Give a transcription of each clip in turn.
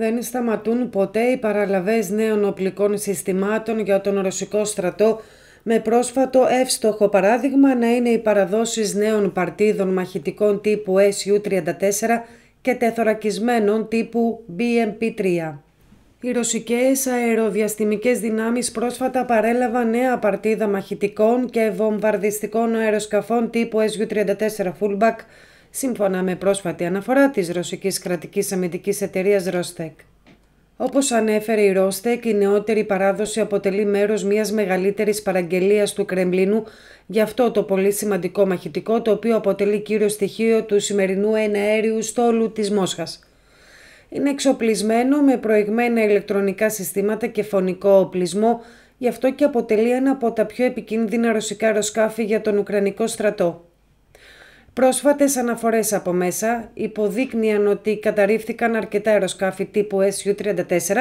δεν σταματούν ποτέ οι παραλαβές νέων οπλικών συστημάτων για τον ρωσικό στρατό, με πρόσφατο εύστοχο παράδειγμα να είναι οι παραδόσεις νέων παρτίδων μαχητικών τύπου SU-34 και τεθωρακισμένων τύπου BMP-3. Οι ρωσικές αεροδιαστημικές δυνάμεις πρόσφατα παρέλαβαν νέα παρτίδα μαχητικών και βομβαρδιστικών αεροσκαφών τύπου SU-34 Fullback σύμφωνα με πρόσφατη αναφορά της ρωσικής κρατικής αμυντικής εταιρείας ΡΟΣΤΕΚ. Όπως ανέφερε η ΡΟΣΤΕΚ, η νεότερη παράδοση αποτελεί μέρος μιας μεγαλύτερης παραγγελίας του Κρεμλίνου για αυτό το πολύ σημαντικό μαχητικό το οποίο αποτελεί κύριο στοιχείο του σημερινού εναέριου στόλου της Μόσχας. Είναι εξοπλισμένο με προηγμένα ηλεκτρονικά συστήματα και φωνικό οπλισμό, γι' αυτό και αποτελεί ένα από τα πιο επικίνδυνα ρωσικά αεροσκάφη για τον Ουκρανικό στρατό. Πρόσφατες αναφορές από μέσα υποδείκνυαν ότι καταρρίφθηκαν αρκετά αεροσκάφη τύπου SU-34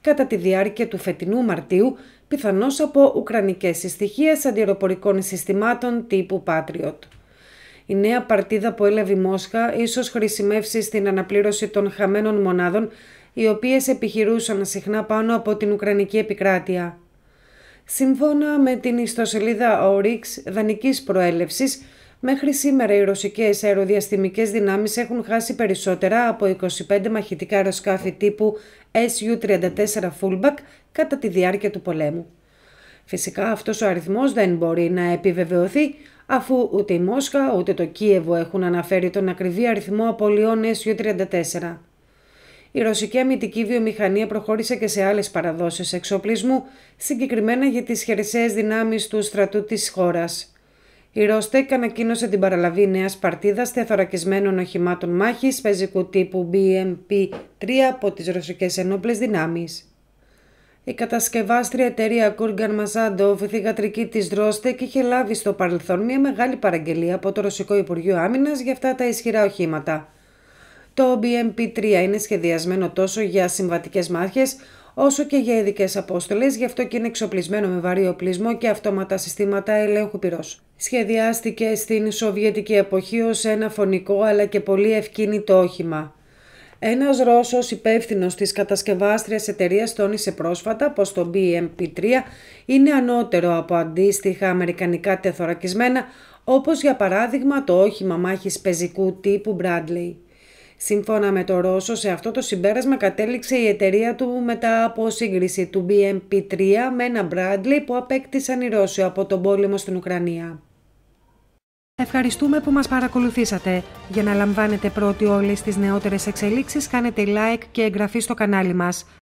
κατά τη διάρκεια του φετινού Μαρτίου, πιθανώς από ουκρανικές συστοιχίες αντιεροπορικών συστημάτων τύπου Patriot. Η νέα παρτίδα που έλαβε η Μόσχα ίσως χρησιμεύσει στην αναπλήρωση των χαμένων μονάδων, οι οποίες επιχειρούσαν συχνά πάνω από την Ουκρανική επικράτεια. Σύμφωνα με την ιστοσελίδα Oryx δανικής προέλευσης. Μέχρι σήμερα οι ρωσικές αεροδιαστημικές δυνάμεις έχουν χάσει περισσότερα από 25 μαχητικά αεροσκάφη τύπου SU-34 Fullback κατά τη διάρκεια του πολέμου. Φυσικά αυτός ο αριθμός δεν μπορεί να επιβεβαιωθεί αφού ούτε η Μόσχα ούτε το Κίεβο έχουν αναφέρει τον ακριβή αριθμό απολειών SU-34. Η ρωσική αμυντική βιομηχανία προχώρησε και σε άλλες παραδόσεις εξοπλισμού, συγκεκριμένα για τις χερσαίες δυνάμεις του στρατού της χώρας η ΡΟΣΤΕΚ ανακοίνωσε την παραλαβή νέας παρτίδας τεθωρακισμένων οχημάτων μάχης πεζικού τύπου BMP-3 από τις ρωσικές ενόπλες δυνάμεις. Η κατασκευάστρια εταιρεία Κούργκαν Μαζάντοφ, η θηγατρική της ΡΟΣΤΕΚ, είχε λάβει στο παρελθόν μια μεγάλη παραγγελία από το Ρωσικό Υπουργείο Άμυνας για αυτά τα ισχυρά οχήματα. Το BMP-3 είναι σχεδιασμένο τόσο για συμβατικές μάχες όσο και για ειδικές απόστολε, γι' αυτό και είναι εξοπλισμένο με βαρύ οπλισμό και αυτόματα συστήματα ελέγχου πυρός. Σχεδιάστηκε στην Σοβιετική εποχή ως ένα φωνικό αλλά και πολύ ευκίνητο όχημα. Ένας Ρώσος υπεύθυνος της κατασκευάστριας εταιρείας τόνισε πρόσφατα πως το BMP-3 είναι ανώτερο από αντίστοιχα αμερικανικά τεθωρακισμένα όπως για παράδειγμα το όχημα μάχης πεζικού τύπου Bradley. Σύμφωνα με το Ρώσο, σε αυτό το συμπέρασμα κατέληξε η εταιρεία του μετά από σύγκριση του BMP-3 με ένα Bradley που απέκτησαν οι Ρώσοι από τον πόλεμο στην Ουκρανία. Ευχαριστούμε που μας παρακολουθήσατε. Για να λαμβάνετε πρώτοι όλες τις νεότερες εξελίξεις, κάνετε like και εγγραφή στο κανάλι μας.